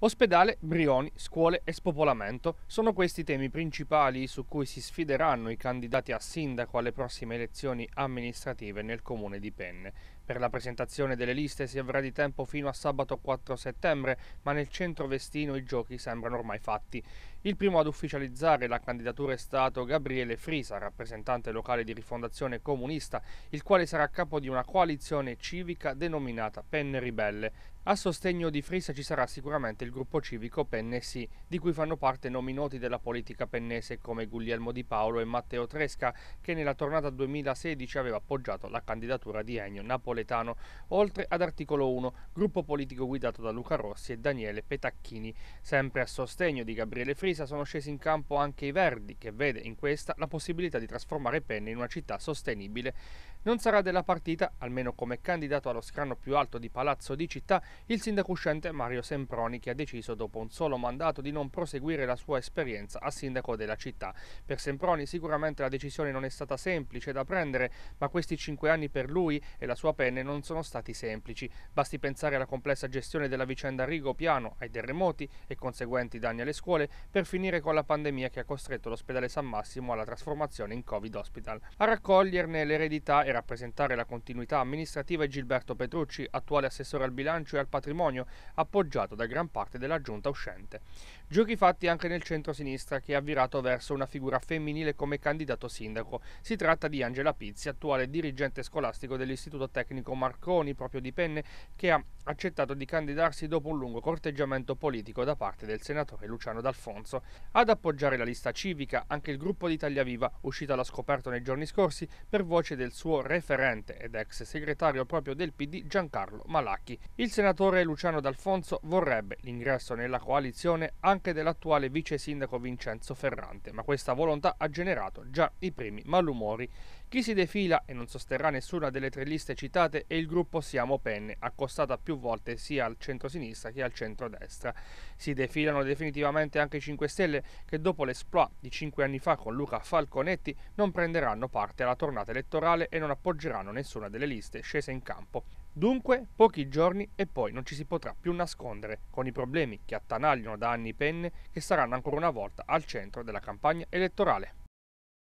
Ospedale, Brioni, scuole e spopolamento sono questi i temi principali su cui si sfideranno i candidati a sindaco alle prossime elezioni amministrative nel comune di Penne. Per la presentazione delle liste si avrà di tempo fino a sabato 4 settembre, ma nel centro vestino i giochi sembrano ormai fatti. Il primo ad ufficializzare la candidatura è stato Gabriele Frisa, rappresentante locale di Rifondazione Comunista, il quale sarà capo di una coalizione civica denominata Penne Ribelle. A sostegno di Frisa ci sarà sicuramente il gruppo civico Pennesi, di cui fanno parte nomi noti della politica pennese come Guglielmo Di Paolo e Matteo Tresca, che nella tornata 2016 aveva appoggiato la candidatura di Ennio Napoletano, oltre ad Articolo 1, gruppo politico guidato da Luca Rossi e Daniele Petacchini. Sempre a sostegno di Gabriele Frisa sono scesi in campo anche i Verdi, che vede in questa la possibilità di trasformare Penne in una città sostenibile. Non sarà della partita, almeno come candidato allo scranno più alto di Palazzo di Città, il sindaco uscente Mario Semproni che ha deciso dopo un solo mandato di non proseguire la sua esperienza a sindaco della città. Per Semproni sicuramente la decisione non è stata semplice da prendere, ma questi cinque anni per lui e la sua penne non sono stati semplici. Basti pensare alla complessa gestione della vicenda Rigo Piano, ai terremoti e conseguenti danni alle scuole, per finire con la pandemia che ha costretto l'ospedale San Massimo alla trasformazione in Covid Hospital. A raccoglierne l'eredità e rappresentare la continuità amministrativa è Gilberto Petrucci, attuale assessore al bilancio e al al patrimonio, appoggiato da gran parte della giunta uscente. Giochi fatti anche nel centro-sinistra, che è virato verso una figura femminile come candidato sindaco. Si tratta di Angela Pizzi, attuale dirigente scolastico dell'Istituto Tecnico Marconi, proprio di Penne, che ha accettato di candidarsi dopo un lungo corteggiamento politico da parte del senatore Luciano D'Alfonso. Ad appoggiare la lista civica anche il gruppo di Italia Viva, uscita alla scoperta nei giorni scorsi per voce del suo referente ed ex segretario proprio del PD Giancarlo Malacchi. Il senatore Luciano D'Alfonso vorrebbe l'ingresso nella coalizione anche dell'attuale vice sindaco Vincenzo Ferrante, ma questa volontà ha generato già i primi malumori. Chi si defila e non sosterrà nessuna delle tre liste citate è il gruppo Siamo Penne, accostata più volte sia al centro-sinistra che al centro-destra. Si defilano definitivamente anche i 5 Stelle che dopo l'esploit di 5 anni fa con Luca Falconetti non prenderanno parte alla tornata elettorale e non appoggeranno nessuna delle liste scese in campo. Dunque, pochi giorni e poi non ci si potrà più nascondere, con i problemi che attanagliano da anni penne che saranno ancora una volta al centro della campagna elettorale.